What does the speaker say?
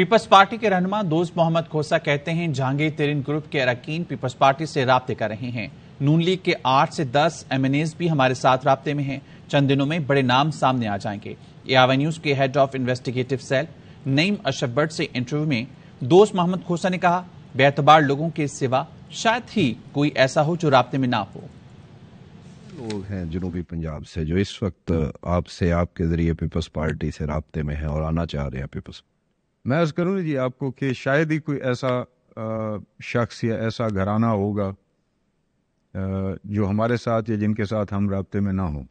peoples party के रहनमा दोस्त मोहम्मद खोसा कहते हैं जहांगीर तेरिन ग्रुप के अरकान पीपल्स पार्टी से रबते कर रहे हैं नून लीग के आठ से दस एमएनएस भी हमारे साथ रबते में हैं चंद दिनों में बड़े नाम सामने आ जाएंगे एआवा न्यूज के head of investigative cell Naeem अशफ अशब्बर्ट से इंटरव्यू में दोस्त मोहम्मद खोसा ने कहा बेतबार लोगों के सिवा शायद ही कोई ऐसा हो जो रबते में ना हो लोग हैं जनूबी पंजाब से जो इस वक्त आपसे आपके जरिए पीपल्स पार्टी से रबते में हैं और आना चाह रहे हैं पीपल्स मैं अर्ज करूँ जी आपको कि शायद ही कोई ऐसा शख्स या ऐसा घराना होगा जो हमारे साथ या जिनके साथ हम रबते में ना हों